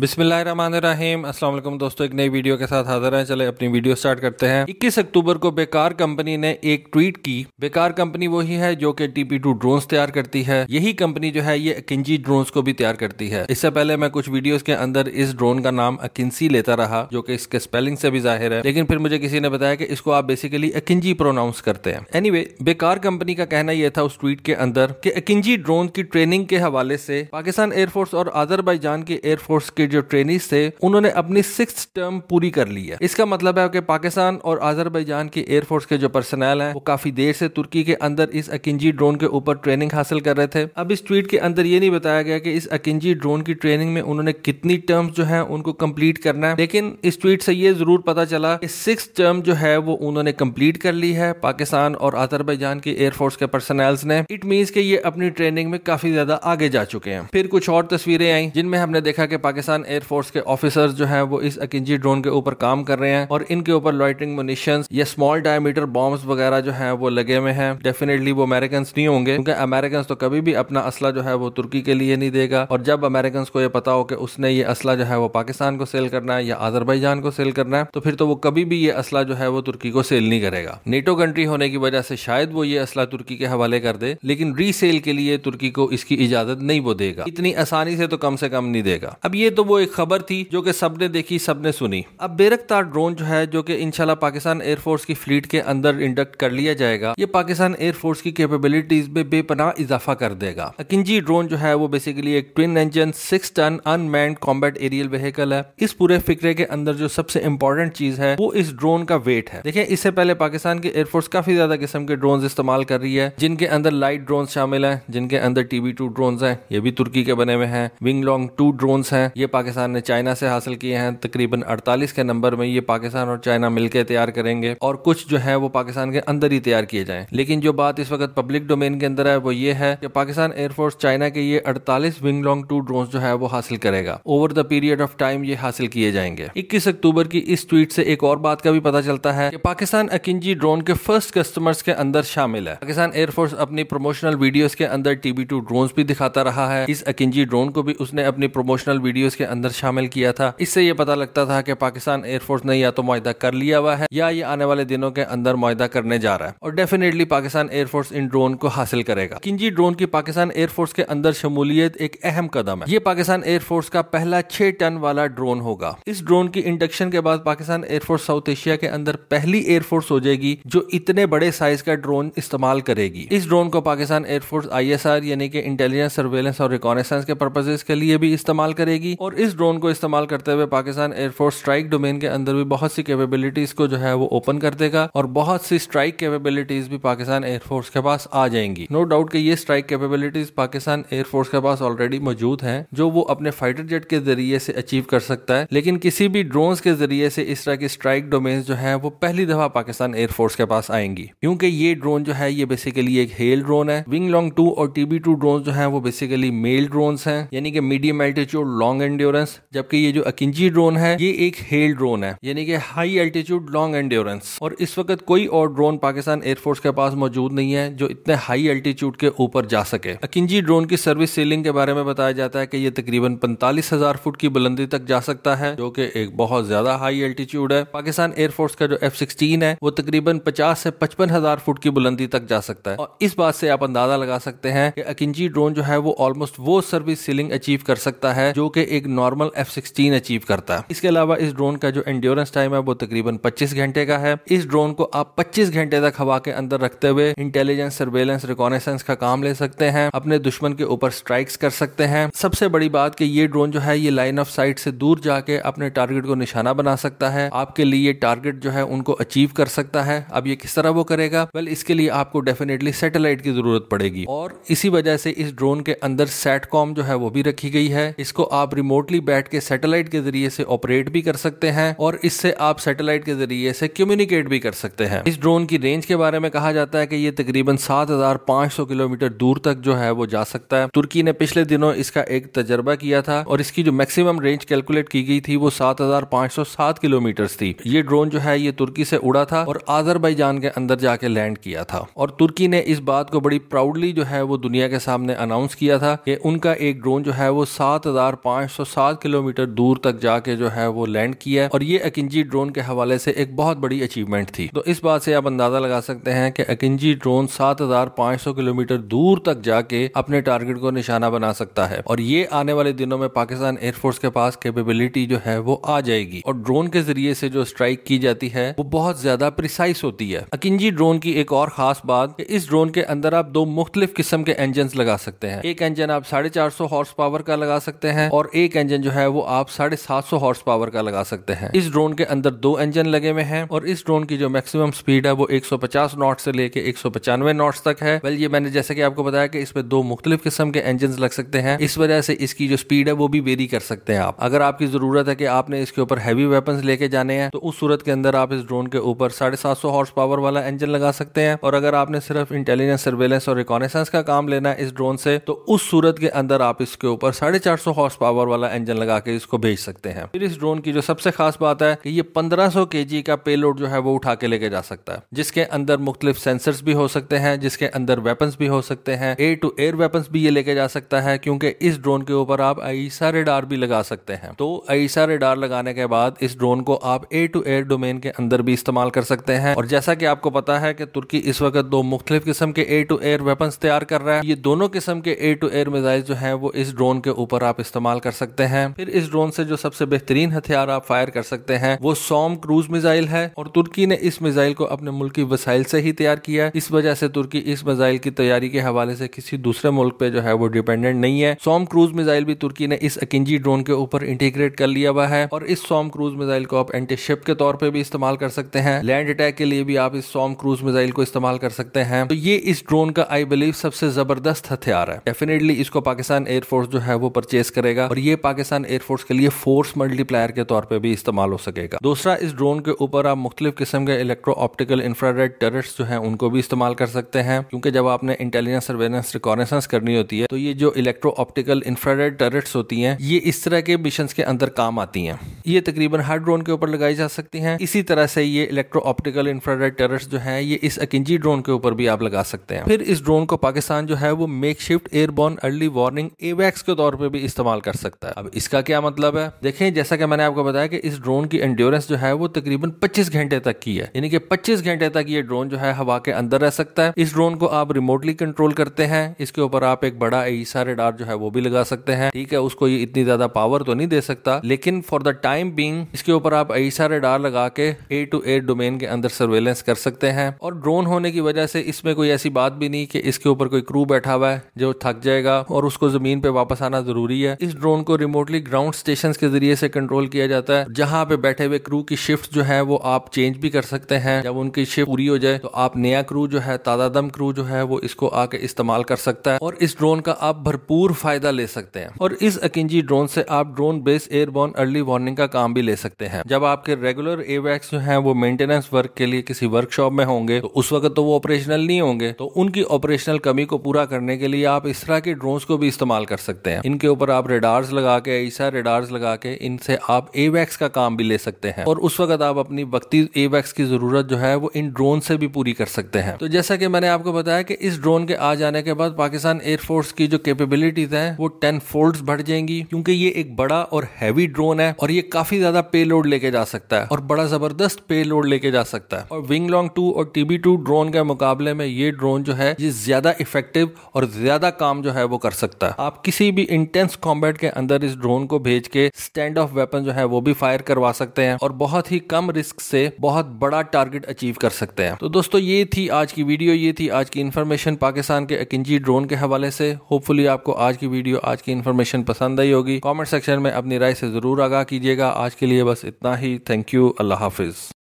बिसमीम असलम दोस्तों एक नई वीडियो के साथ हाजिर हैं चले अपनी वीडियो स्टार्ट करते हैं 21 अक्टूबर को बेकार कंपनी ने एक ट्वीट की बेकार कंपनी वही है जो कि टीपी टू ड्रोन तैयार करती है यही कंपनी जो है ये अकिंजी ड्रोन को भी तैयार करती है इससे पहले मैं कुछ वीडियोस के अंदर इस ड्रोन का नाम अकिंसी लेता रहा जो कि इसके स्पेलिंग से भी जाहिर है लेकिन फिर मुझे किसी ने बताया कि इसको आप बेसिकली अकिंजी प्रोनाउंस करते हैं एनी बेकार कंपनी का कहना यह था उस ट्वीट के अंदर की अकिंजी ड्रोन की ट्रेनिंग के हवाले से पाकिस्तान एयरफोर्स और आजरबाईजान के एयरफोर्स के के जो ट्रेनिस थे उन्होंने अपनी सिक्स टर्म पूरी कर ली है इसका मतलब है कि पाकिस्तान और आजरबैजान की एयरफोर्स के जो पर्सनल हैं वो काफी देर से तुर्की के अंदर इस अकिंजी ड्रोन के ऊपर ट्रेनिंग हासिल कर रहे थे अब इस ट्वीट के अंदर ये नहीं बताया गया कि इस अकिंजी ड्रोन की ट्रेनिंग में उन्होंने कितनी टर्म जो है उनको कम्प्लीट करना है लेकिन इस ट्वीट से ये जरूर पता चला कि सिक्स टर्म जो है वो उन्होंने कम्प्लीट कर ली है पाकिस्तान और आजरबैजान के एयरफोर्स के पर्सनल्स ने इट मीन्स के ये अपनी ट्रेनिंग में काफी ज्यादा आगे जा चुके हैं फिर कुछ और तस्वीरें आई जिनमें हमने देखा कि पाकिस्तान पाकिस्तान एयरफोर्स के ऑफिसर्स जो हैं वो इस अकिंजी ड्रोन के ऊपर काम कर रहे हैं और इनके ऊपर लॉइटिंग मोनिशन या स्मॉल डायमीटर बॉम्ब वगैरह जो है वो लगे हुए हैं डेफिनेटली वो अमेरिकन नहीं होंगे क्योंकि अमेरिकन तो कभी भी अपना असला जो है वो तुर्की के लिए नहीं देगा और जब अमेरिकन को ये पता हो कि उसने ये असला जो है वो पाकिस्तान को सेल करना है या आजरबाईजान को सेल करना है तो फिर तो वो कभी भी ये असला जो है वो तुर्की को सेल नहीं करेगा नेटो कंट्री होने की वजह से शायद वो ये असला तुर्की के हवाले कर दे लेकिन रीसेल के लिए तुर्की को इसकी इजाजत नहीं वो देगा इतनी आसानी से तो कम से कम नहीं देगा अब ये तो तो वो एक खबर थी जो कि सबने देखी सबने सुनी अब बेरकतार ड्रोन जो है जो कि इनशाला पाकिस्तान एयरफोर्स की फ्लीट के अंदर इंडक्ट कर लिया जाएगा ये पाकिस्तान एयरफोर्स की कैपेबिलिटीज में बेपनाह इजाफा कर देगा अकिंजी ड्रोन जो है वो बेसिकली एक twin engine six ton unmanned combat aerial vehicle है इस पूरे फिक्रे के अंदर जो सबसे इंपॉर्टेंट चीज है वो इस ड्रोन का वेट है देखिये इससे पहले पाकिस्तान के एयरफोर्स काफी ज्यादा किस्म के ड्रोन इस्तेमाल कर रही है जिनके अंदर लाइट ड्रोन शामिल है जिनके अंदर टीवी टू ड्रोन है ये भी तुर्की के बने हुए हैं विंग लॉन्ग टू ड्रोन है ये पाकिस्तान ने चाइना से हासिल किए हैं तकरीबन 48 के नंबर में ये पाकिस्तान और चाइना मिलकर तैयार करेंगे और कुछ जो है वो पाकिस्तान के अंदर ही तैयार किए जाएं लेकिन जो बात इस वक्त पब्लिक डोमेन के अंदर है वो ये है कि पाकिस्तान एयरफोर्स चाइना के ये अड़तालीस विंग लॉन्ग टू ड्रोन जो है वो हासिल करेगा over the period of time ये हासिल किए जाएंगे इक्कीस अक्टूबर की इस ट्वीट से एक और बात का भी पता चलता है कि पाकिस्तान अकिंजी ड्रोन के फर्स्ट कस्टमर्स के अंदर शामिल है पाकिस्तान एयरफोर्स अपनी प्रमोशनल वीडियोस के अंदर टीबी टू ड्रोन भी दिखाता रहा है इस अकिंजी ड्रोन को भी उसने अपनी प्रमोशनल वीडियोस के के अंदर शामिल किया था इससे ये पता लगता था कि पाकिस्तान एयरफोर्स ने या तो मुहिदा कर लिया हुआ है या ये आने वाले दिनों के अंदर मुहिदा करने जा रहा है और डेफिनेटली पाकिस्तान एयरफोर्स इन ड्रोन को हासिल करेगा किंजी ड्रोन की पाकिस्तान एयरफोर्स के अंदर शमूलियत एक अहम कदम है ये पाकिस्तान एयरफोर्स का पहला छह टन वाला ड्रोन होगा इस ड्रोन की इंडक्शन के बाद पाकिस्तान एयरफोर्स साउथ एशिया के अंदर पहली एयरफोर्स हो जाएगी जो इतने बड़े साइज का ड्रोन इस्तेमाल करेगी इस ड्रोन को पाकिस्तान एयरफोर्स आई यानी कि इंटेलिजेंस सर्वेलेंस और रिकॉनेसेंस के पर्पजेज के लिए भी इस्तेमाल करेगी और और इस ड्रोन को इस्तेमाल करते हुए पाकिस्तान एयरफोर्स स्ट्राइक डोमेन के अंदर भी बहुत सी कैपेबिलिटीज़ को जो है वो ओपन कर देगा और बहुत सी स्ट्राइक कैपेबिलिटीज़ भी पाकिस्तान एयरफोर्स के पास आ जाएंगी नो डाउट कि ये स्ट्राइक कैपेबिलिटीज़ पाकिस्तान एयरफोर्स के पास ऑलरेडी मौजूद है जो वो अपने फाइटर जेट के जरिए से अचीव कर सकता है लेकिन किसी भी ड्रोन के जरिए से इस तरह की स्ट्राइक डोमेन जो है वो पहली दफा पाकिस्तान एयरफोर्स के पास आएंगी क्योंकि ये ड्रोन जो है ये बेसिकली एक हेल ड्रोन है विंग लॉन्ग टू और टीबी टू ड्रोन जो है वो बेसिकली मेल ड्रोन है यानी कि medium altitude long and endurance जबकि ये जो अकिंजी ड्रोन है ये एक हेल ड्रोन है यानी कि हाई एल्टीट्यूड लॉन्ग एंड्योरेंस और इस वक्त कोई और ड्रोन पाकिस्तान एयरफोर्स के पास मौजूद नहीं है जो इतने हाई एल्टीट्यूड के ऊपर जा सके अकिंजी ड्रोन की सर्विस सेलिंग के बारे में बताया जाता है कि ये तकरीबन पैंतालीस हजार फुट की बुलंदी तक जा सकता है जो कि एक बहुत ज्यादा हाई एल्टीट्यूड है पाकिस्तान एयरफोर्स का जो एफ सिक्सटीन है वो तकरीबन पचास से पचपन हजार फुट की बुलंदी तक जा सकता है और इस बात से आप अंदाजा लगा सकते हैं कि अकिंजी ड्रोन जो है वो ऑलमोस्ट वो सर्विस सीलिंग अचीव कर सकता है जो कि एक नॉर्मल एफ सिक्सटीन अचीव करता है इसके अलावा इस ड्रोन का जो एंड्योरेंस टाइम है वो तकरीबन पच्चीस घंटे का है इस ड्रोन को आप पच्चीस घंटे तक हवा के अंदर रखते हुए इंटेलिजेंस सर्वेलेंस रिकॉनेसेंस का काम ले सकते हैं अपने दुश्मन के ऊपर स्ट्राइक्स कर सकते हैं सबसे बड़ी बात कि ये ड्रोन जो है ये लाइन ऑफ साइट से दूर जाके अपने टारगेट को निशाना बना सकता है आपके लिए टारगेट जो है उनको अचीव कर सकता है अब ये किस तरह वो करेगा वेल इसके लिए आपको डेफिनेटली सैटेलाइट की जरूरत पड़ेगी और इसी वजह से इस ड्रोन के अंदर सेटकॉम जो है वो भी रखी गई है इसको आप रिमोट रिमोटली बैठ के सैटेलाइट के जरिए से ऑपरेट भी कर सकते हैं और इससे आप सैटेलाइट के जरिए से कम्युनिकेट भी कर सकते हैं इस ड्रोन की रेंज के बारे में कहा जाता है कि ये तकरीबन 7,500 किलोमीटर दूर तक जो है वो जा सकता है तुर्की ने पिछले दिनों इसका एक तजर्बा किया था और इसकी जो मैक्सिमम रेंज कैलकुलेट की गई थी वो सात किलोमीटर थी ये ड्रोन जो है ये तुर्की से उड़ा था और आजरबाईजान के अंदर जाके लैंड किया था और तुर्की ने इस बात को बड़ी प्राउडली जो है वो दुनिया के सामने अनाउंस किया था कि उनका एक ड्रोन जो है वो सात हजार पांच सौ 107 किलोमीटर दूर तक जाके जो है वो लैंड किया और ये अकिंजी ड्रोन के हवाले से एक बहुत बड़ी अचीवमेंट थी तो इस बात से आप अंदाजा लगा सकते हैं कि अकिंजी ड्रोन 7,500 किलोमीटर दूर तक जाके अपने टारगेट को निशाना बना सकता है और ये आने वाले दिनों में पाकिस्तान एयरफोर्स के पास केपेबिलिटी जो है वो आ जाएगी और ड्रोन के जरिए से जो स्ट्राइक की जाती है वो बहुत ज्यादा प्रिसाइस होती है अकिंजी ड्रोन की एक और खास बात इस ड्रोन के अंदर आप दो मुख्तलिफ किस्म के इंजन लगा सकते हैं एक इंजन आप साढ़े चार सौ हॉर्स पावर का लगा सकते हैं और एक एक इंजन जो है वो आप साढ़े सात सौ हॉर्स पावर का लगा सकते हैं इस ड्रोन के अंदर दो इंजन लगे हुए हैं और इस ड्रोन की जो मैक्सिमम स्पीड है वो एक सौ पचास नॉट से लेके एक सौ पचानवे नॉट तक है वेल ये मैंने जैसे कि आपको बताया कि इसमें दो मुख्तलिफ किस्म के इंजन लग सकते हैं इस वजह से इसकी जो स्पीड है वो भी वेरी कर सकते हैं आप अगर आपकी जरूरत है कि आपने इसके ऊपर हैवी वेपन लेके जाने हैं तो उस सूरत के अंदर आप इस ड्रोन के ऊपर साढ़े सात सौ हॉर्स पावर वाला इंजन लगा सकते हैं और अगर आपने सिर्फ इंटेलिजेंस सर्वेलेंस और रिकॉनेसेंस का काम लेना है इस ड्रोन से तो उस सूरत के अंदर आप इसके ऊपर साढ़े चार सौ हॉर्स पावर वाला वाला इंजन लगा के इसको भेज सकते हैं फिर इस ड्रोन की जो सबसे खास बात है कि ये 1500 केजी का पेलोड जो है वो उठा के लेके जा सकता है जिसके अंदर मुख्तलिफ सेंसर्स भी हो सकते हैं जिसके अंदर वेपन्स भी हो सकते हैं एयर टू एयर वेपन्स भी ये लेके जा सकता है क्योंकि इस ड्रोन के ऊपर आप आईसा रेडार भी लगा सकते हैं तो आईसा रेडार लगाने के बाद इस ड्रोन को आप एयर टू एयर डोमेन के अंदर भी इस्तेमाल कर सकते हैं और जैसा कि आपको पता है कि तुर्की इस वक्त दो मुख्तलिफ किस्म के एयर टू एयर वेपन्स तैयार कर रहा है ये दोनों किस्म के एयर टू एयर मिजाइल जो है वो इस ड्रोन के ऊपर आप इस्तेमाल कर सकते सकते हैं फिर इस ड्रोन से जो सबसे बेहतरीन हथियार आप फायर कर सकते हैं वो सोम क्रूज मिसाइल है और तुर्की ने इस मिसाइल को अपने मुल्क की वसाइल से ही तैयार किया इस वजह से तुर्की इस मिसाइल की तैयारी के हवाले से किसी दूसरे मुल्क पे जो है वो डिपेंडेंट नहीं है सोम क्रूज मिसाइल भी तुर्की ने इस अकिंजी ड्रोन के ऊपर इंटीग्रेट कर लिया हुआ है और इस सोम क्रूज मिसाइल को आप एंटी शिप के तौर पर भी इस्तेमाल कर सकते हैं लैंड अटैक के लिए भी आप इस सोम क्रूज मिसाइल को इस्तेमाल कर सकते हैं तो ये इस ड्रोन का आई बिलीव सबसे जबरदस्त हथियार है डेफिनेटली इसको पाकिस्तान एयरफोर्स जो है वो परचेज करेगा और ये पाकिस्तान एयरफोर्स के लिए फोर्स मल्टीप्लायर के तौर पर भी इस्तेमाल हो सकेगा दूसरा इस ड्रोन के ऊपर आप मुख्तलिफ किस्म के इलेक्ट्रो ऑप्टिकल इंफ्रारेड टर्रेट्स जो है उनको भी इस्तेमाल कर सकते हैं क्योंकि जब आपने इंटेलिजेंस सर्वेलेंस रिकॉर्डेंस करनी होती है तो ये जो इलेक्ट्रो ऑप्टिकल इंफ्रारेड टर्रेट्स होती हैं ये इस तरह के मिशन के अंदर काम आती हैं ये तकरीबन हर ड्रोन के ऊपर लगाई जा सकती हैं इसी तरह से ये इलेक्ट्रो ऑप्टिकल इंफ्रारेड टर्रेट्स जो हैं ये इस अकिंजी ड्रोन के ऊपर भी आप लगा सकते हैं फिर इस ड्रोन को पाकिस्तान जो है वो makeshift airborne early warning एवैक्स के तौर पर भी इस्तेमाल कर सकता है है अब इसका क्या मतलब है देखें जैसा कि मैंने आपको बताया कि इस ड्रोन की एंड्योरेंस जो है वो तकरीबन 25 घंटे तक की है यानी कि 25 घंटे तक ये ड्रोन जो है हवा के अंदर रह सकता है इस ड्रोन को आप रिमोटली कंट्रोल करते हैं इसके ऊपर आप एक बड़ा ईसा रेडार जो है वो भी लगा सकते हैं ठीक है उसको ये इतनी ज्यादा पावर तो नहीं दे सकता लेकिन फॉर द टाइम बींग इसके ऊपर आप ईसा रेडार लगा के ए टू ए डोमेन के अंदर सर्वेलेंस कर सकते हैं और ड्रोन होने की वजह से इसमें कोई ऐसी बात भी नहीं कि इसके ऊपर कोई क्रू बैठा हुआ है जो थक जाएगा और उसको जमीन पे वापस आना जरूरी है इस ड्रोन को रिमोटली ग्राउंड स्टेशन के जरिए से कंट्रोल किया जाता है जहां पे बैठे हुए क्रू की शिफ्ट जो है वो आप चेंज भी कर सकते हैं जब उनकी शिफ्ट पूरी हो जाए तो आप नया क्रू जो है तादादम क्रू जो है वो इसको आके इस्तेमाल कर सकता है और इस ड्रोन का आप भरपूर फायदा ले सकते हैं और इस अकिंजी ड्रोन से आप drone base airborne early warning का काम भी ले सकते हैं जब आपके रेगुलर एवैक्स जो है वो मेंटेनेंस वर्क के लिए किसी वर्कशॉप में होंगे तो उस वक्त तो वो ऑपरेशनल नहीं होंगे तो उनकी ऑपरेशनल कमी को पूरा करने के लिए आप इस तरह के ड्रोन को भी इस्तेमाल कर सकते हैं इनके ऊपर आप रेडार्स लगा लगा के ऐसा रेडार्स लगा के इनसे आप एवैक्स का काम भी ले सकते हैं और उस वक्त आप अपनी वक्ती एवैक्स की जरूरत जो है वो इन ड्रोन से भी पूरी कर सकते हैं तो जैसा कि मैंने आपको बताया कि इस ड्रोन के आ जाने के बाद पाकिस्तान एयरफोर्स की जो कैपेबिलिटीज है वो टेन फोल्ड बढ़ जाएंगी क्योंकि ये एक बड़ा और हैवी ड्रोन है और ये काफी ज्यादा पे लोड लेके जा सकता है और बड़ा जबरदस्त पे लोड लेके जा सकता है और विंग लॉन्ग टू और टीबी टू ड्रोन के मुकाबले में ये ड्रोन जो है ये ज्यादा इफेक्टिव और ज्यादा काम जो है वो कर सकता है आप किसी भी इंटेंस कॉम्बैट के अंदर अंदर इस ड्रोन को भेज के स्टैंड ऑफ वेपन जो है वो भी फायर करवा सकते हैं और बहुत ही कम रिस्क से बहुत बड़ा टारगेट अचीव कर सकते हैं तो दोस्तों ये थी आज की वीडियो ये थी आज की इन्फॉर्मेशन पाकिस्तान के अकिंजी ड्रोन के हवाले से होपफुली आपको आज की वीडियो आज की इन्फॉर्मेशन पसंद आई होगी कॉमेंट सेक्शन में अपनी राय से जरूर आगाह कीजिएगा आज के लिए बस इतना ही थैंक यू अल्लाह हाफिज़